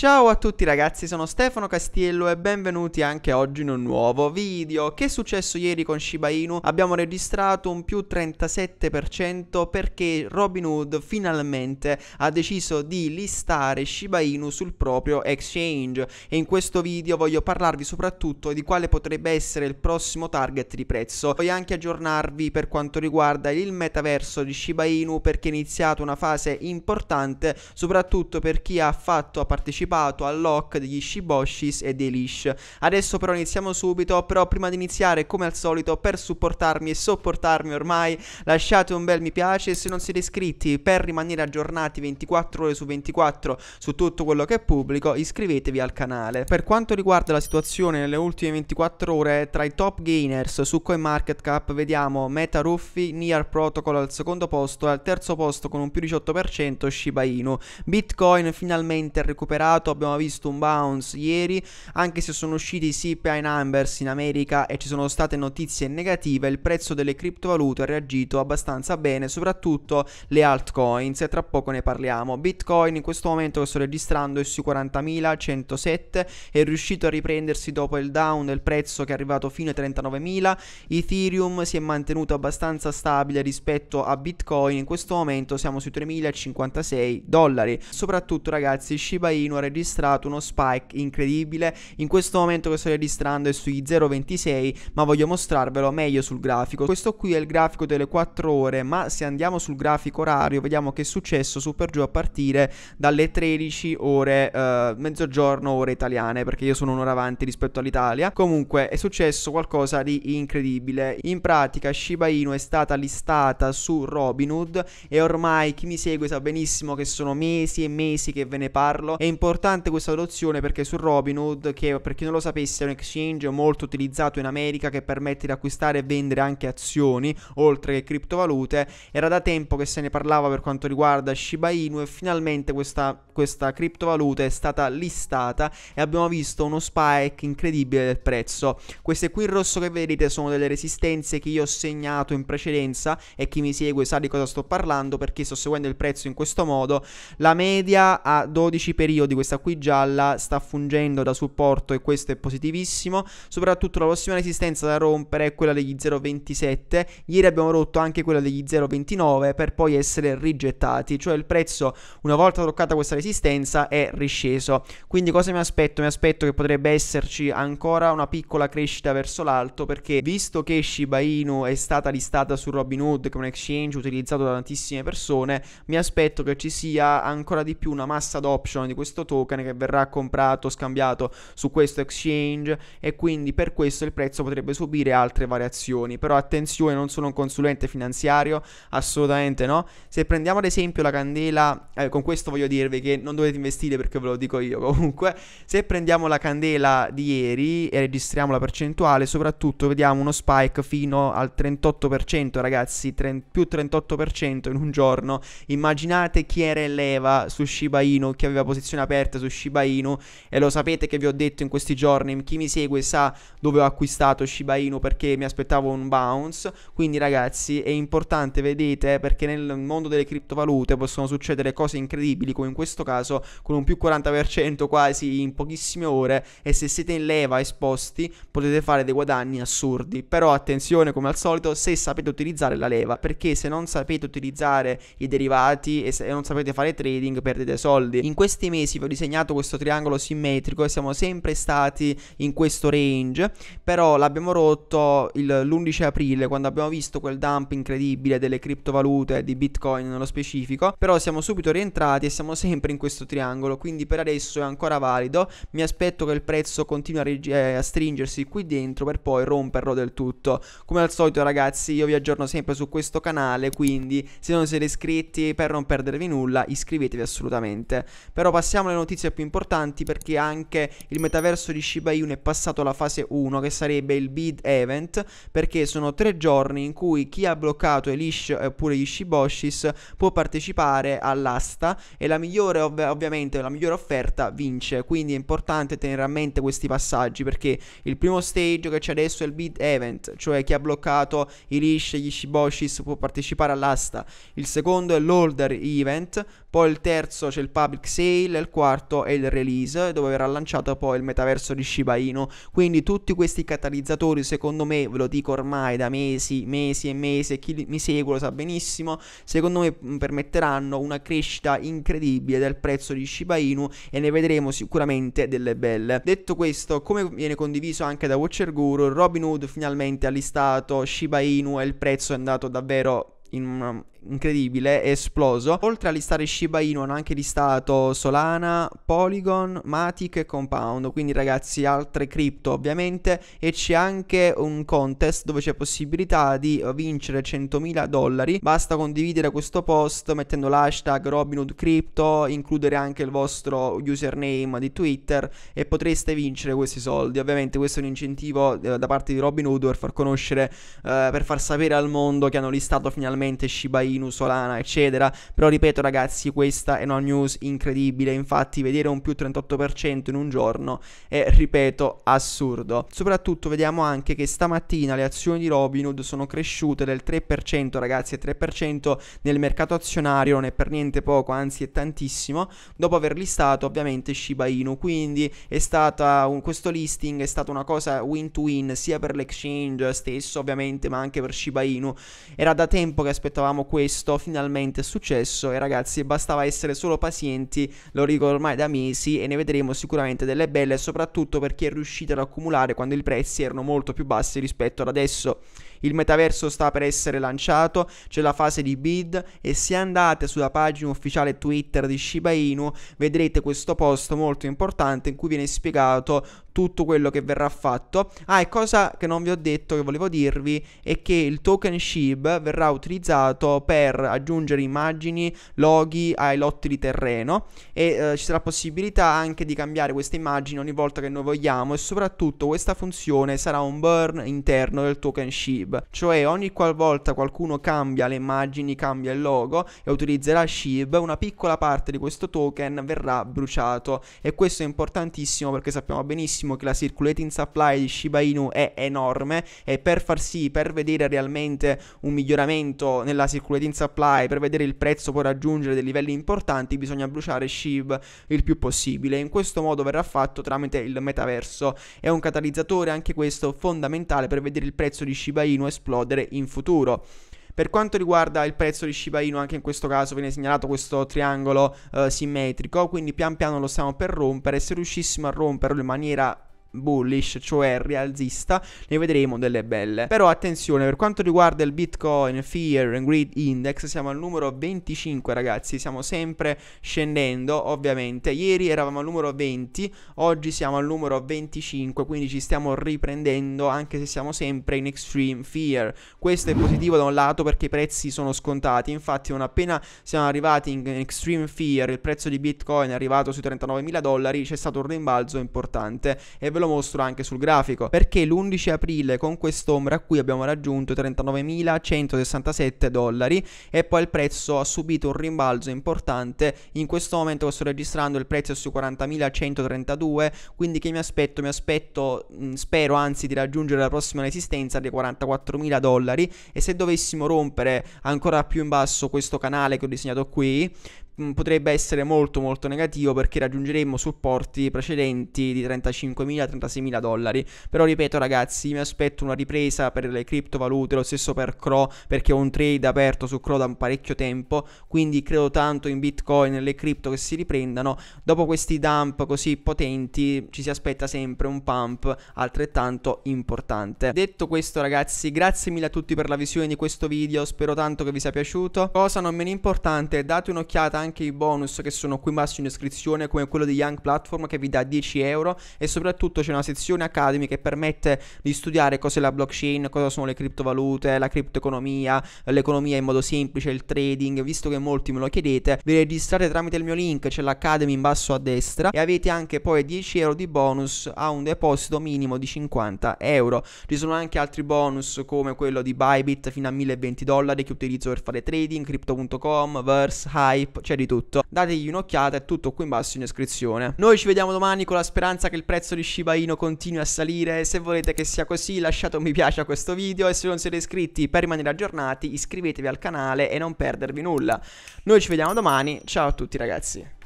Ciao a tutti ragazzi, sono Stefano Castiello e benvenuti anche oggi in un nuovo video. Che è successo ieri con Shiba Inu? Abbiamo registrato un più 37% perché Robin Hood finalmente ha deciso di listare Shiba Inu sul proprio exchange e in questo video voglio parlarvi soprattutto di quale potrebbe essere il prossimo target di prezzo. Voglio anche aggiornarvi per quanto riguarda il metaverso di Shiba Inu perché è iniziata una fase importante soprattutto per chi ha fatto a partecipare al lock degli Shiboshis e dei Lish. Adesso però iniziamo subito, però prima di iniziare come al solito per supportarmi e sopportarmi ormai lasciate un bel mi piace se non siete iscritti per rimanere aggiornati 24 ore su 24 su tutto quello che pubblico iscrivetevi al canale. Per quanto riguarda la situazione nelle ultime 24 ore tra i top gainers su CoinMarketCap vediamo Meta Ruffi, Near Protocol al secondo posto e al terzo posto con un più 18% Shiba Inu. Bitcoin finalmente recuperato mercato, abbiamo visto un bounce ieri, anche se sono usciti i CPI numbers in America e ci sono state notizie negative, il prezzo delle criptovalute ha reagito abbastanza bene, soprattutto le altcoins e tra poco ne parliamo. Bitcoin in questo momento che sto registrando è sui 40.107, è riuscito a riprendersi dopo il down del prezzo che è arrivato fino ai 39.000, Ethereum si è mantenuto abbastanza stabile rispetto a Bitcoin, in questo momento siamo sui 3.056 dollari. Soprattutto ragazzi Shiba Inu ha registrato uno spike incredibile. In questo momento che sto registrando è sui 0,26, ma voglio mostrarvelo meglio sul grafico. Questo qui è il grafico delle 4 ore, ma se andiamo sul grafico orario vediamo che è successo super giù a partire dalle 13 ore, eh, mezzogiorno ore italiane, perché io sono un'ora avanti rispetto all'Italia. Comunque è successo qualcosa di incredibile. In pratica Shiba Inu è stata listata su Robinhood e ormai chi mi segue sa benissimo che sono mesi e mesi che ve ne parlo. È importante importante questa adozione perché su Robinhood, che per chi non lo sapesse è un exchange molto utilizzato in America che permette di acquistare e vendere anche azioni, oltre che criptovalute, era da tempo che se ne parlava per quanto riguarda Shiba Inu e finalmente questa, questa criptovaluta è stata listata e abbiamo visto uno spike incredibile del prezzo. Queste qui in rosso che vedete sono delle resistenze che io ho segnato in precedenza e chi mi segue sa di cosa sto parlando perché sto seguendo il prezzo in questo modo. La media a 12 periodi questa questa qui gialla sta fungendo da supporto e questo è positivissimo. Soprattutto la prossima resistenza da rompere è quella degli 0,27. Ieri abbiamo rotto anche quella degli 0,29 per poi essere rigettati, cioè il prezzo una volta toccata questa resistenza è risceso. Quindi cosa mi aspetto? Mi aspetto che potrebbe esserci ancora una piccola crescita verso l'alto perché visto che Shiba Inu è stata listata su Robinhood che è un exchange utilizzato da tantissime persone, mi aspetto che ci sia ancora di più una massa d'option di questo token che verrà comprato, scambiato su questo exchange e quindi per questo il prezzo potrebbe subire altre variazioni. Però attenzione, non sono un consulente finanziario, assolutamente no. Se prendiamo ad esempio la candela, eh, con questo voglio dirvi che non dovete investire perché ve lo dico io comunque, se prendiamo la candela di ieri e registriamo la percentuale, soprattutto vediamo uno spike fino al 38%, ragazzi, più 38% in un giorno. Immaginate chi era in leva su Shiba Inu, chi aveva posizione aperta aperte su Shiba Inu e lo sapete che vi ho detto in questi giorni, chi mi segue sa dove ho acquistato Shiba Inu perché mi aspettavo un bounce, quindi ragazzi è importante vedete perché nel mondo delle criptovalute possono succedere cose incredibili come in questo caso con un più 40% quasi in pochissime ore e se siete in leva esposti potete fare dei guadagni assurdi, però attenzione come al solito se sapete utilizzare la leva perché se non sapete utilizzare i derivati e se non sapete fare trading perdete soldi. In questi mesi vi ho disegnato questo triangolo simmetrico e siamo sempre stati in questo range, però l'abbiamo rotto il, l'11 aprile quando abbiamo visto quel dump incredibile delle criptovalute di Bitcoin nello specifico, però siamo subito rientrati e siamo sempre in questo triangolo, quindi per adesso è ancora valido, mi aspetto che il prezzo continui a, reg- eh, a stringersi qui dentro per poi romperlo del tutto. Come al solito ragazzi io vi aggiorno sempre su questo canale, quindi se non siete iscritti per non perdervi nulla iscrivetevi assolutamente. Però passiamo alle notizie più importanti perché anche il metaverso di Shiba Inu è passato alla fase 1 che sarebbe il bid event perché sono tre giorni in cui chi ha bloccato Elish oppure gli Shiboshis può partecipare all'asta e la migliore ov- ovviamente la migliore offerta vince quindi è importante tenere a mente questi passaggi perché il primo stage che c'è adesso è il bid event cioè chi ha bloccato Elish e gli Shiboshis può partecipare all'asta il secondo è l'holder event poi il terzo c'è il public sale il quarto quarto è il release dove verrà lanciato poi il metaverso di Shiba Inu. Quindi tutti questi catalizzatori secondo me, ve lo dico ormai da mesi, mesi e mesi, e chi mi segue lo sa benissimo, secondo me permetteranno una crescita incredibile del prezzo di Shiba Inu e ne vedremo sicuramente delle belle. Detto questo, come viene condiviso anche da Watcher Guru, Robin Hood finalmente ha listato Shiba Inu e il prezzo è andato davvero in una incredibile, è esploso. Oltre a listare Shiba Inu hanno anche listato Solana, Polygon, Matic e Compound, quindi ragazzi altre cripto ovviamente e c'è anche un contest dove c'è possibilità di eh, vincere 100.000 dollari. Basta condividere questo post mettendo l'hashtag Robinhood Crypto, includere anche il vostro username di Twitter e potreste vincere questi soldi. Ovviamente questo è un incentivo eh, da parte di Robinhood per far conoscere eh, per far sapere al mondo che hanno listato finalmente Shiba Inu Solana, eccetera. Però ripeto ragazzi, questa è una news incredibile, infatti vedere un più 38% in un giorno è, ripeto, assurdo. Soprattutto vediamo anche che stamattina le azioni di Robinhood sono cresciute del 3%, ragazzi, 3% nel mercato azionario non è per niente poco, anzi è tantissimo, dopo aver listato ovviamente Shiba Inu. Quindi è stata un, questo listing è stata una cosa win-to-win sia per l'exchange stesso ovviamente, ma anche per Shiba Inu. Era da tempo che aspettavamo questo questo finalmente è successo e ragazzi bastava essere solo pazienti, lo dico ormai da mesi e ne vedremo sicuramente delle belle, soprattutto perché è riuscito ad accumulare quando i prezzi erano molto più bassi rispetto ad adesso. Il metaverso sta per essere lanciato, c'è la fase di bid e se andate sulla pagina ufficiale Twitter di Shiba Inu vedrete questo post molto importante in cui viene spiegato tutto quello che verrà fatto. Ah, e cosa che non vi ho detto, che volevo dirvi, è che il token SHIB verrà utilizzato per aggiungere immagini, loghi ai lotti di terreno e eh, ci sarà possibilità anche di cambiare queste immagini ogni volta che noi vogliamo e soprattutto questa funzione sarà un burn interno del token SHIB, cioè ogni qualvolta qualcuno cambia le immagini, cambia il logo e utilizzerà SHIB, una piccola parte di questo token verrà bruciato e questo è importantissimo perché sappiamo benissimo tantissimo che la circulating supply di Shiba Inu è enorme e per far sì, per vedere realmente un miglioramento nella circulating supply, per vedere il prezzo può raggiungere dei livelli importanti, bisogna bruciare SHIB il più possibile. In questo modo verrà fatto tramite il metaverso. È un catalizzatore anche questo fondamentale per vedere il prezzo di Shiba Inu esplodere in futuro. Per quanto riguarda il prezzo di Shiba Inu, anche in questo caso viene segnalato questo triangolo eh, simmetrico, quindi pian piano lo stiamo per rompere. Se riuscissimo a romperlo in maniera bullish, cioè rialzista, ne vedremo delle belle. Però attenzione, per quanto riguarda il Bitcoin, Fear and Greed Index, siamo al numero 25 ragazzi, siamo sempre scendendo ovviamente. Ieri eravamo al numero 20, oggi siamo al numero 25, quindi ci stiamo riprendendo anche se siamo sempre in extreme fear. Questo è positivo da un lato perché i prezzi sono scontati, infatti non appena siamo arrivati in extreme fear, il prezzo di Bitcoin è arrivato sui 39.000 dollari, c'è stato un rimbalzo importante. E ve lo mostro anche sul grafico, perché l'11 aprile con quest'ombra qui abbiamo raggiunto 39.167 dollari e poi il prezzo ha subito un rimbalzo importante, in questo momento sto registrando il prezzo su 40.132, quindi che mi aspetto? Mi aspetto, mm, spero anzi di raggiungere la prossima resistenza dei 44.000 dollari e se dovessimo rompere ancora più in basso questo canale che ho disegnato qui, Mm, potrebbe essere molto molto negativo perché raggiungeremmo supporti precedenti di 35.000-36.000 dollari. Però ripeto ragazzi, mi aspetto una ripresa per le criptovalute, lo stesso per Cro, perché ho un trade aperto su Cro da un parecchio tempo, quindi credo tanto in Bitcoin e le cripto che si riprendano. Dopo questi dump così potenti ci si aspetta sempre un pump altrettanto importante. Detto questo ragazzi, grazie mille a tutti per la visione di questo video, spero tanto che vi sia piaciuto. Cosa non meno importante, date un'occhiata anche anche i bonus che sono qui in basso in descrizione come quello di Young Platform che vi dà 10 euro e soprattutto c'è una sezione Academy che permette di studiare cos'è la blockchain, cosa sono le criptovalute, la criptoeconomia, l'economia in modo semplice, il trading, visto che molti me lo chiedete, vi registrate tramite il mio link, c'è l'Academy in basso a destra e avete anche poi 10 euro di bonus a un deposito minimo di 50 euro. Ci sono anche altri bonus come quello di Bybit fino a 1020 dollari che utilizzo per fare trading, crypto.com, Verse, Hype, cioè di tutto. Dategli un'occhiata, è tutto qui in basso in descrizione. Noi ci vediamo domani con la speranza che il prezzo di Shiba Inu continui a salire. Se volete che sia così lasciate un mi piace a questo video e se non siete iscritti per rimanere aggiornati iscrivetevi al canale e non perdervi nulla. Noi ci vediamo domani, ciao a tutti ragazzi.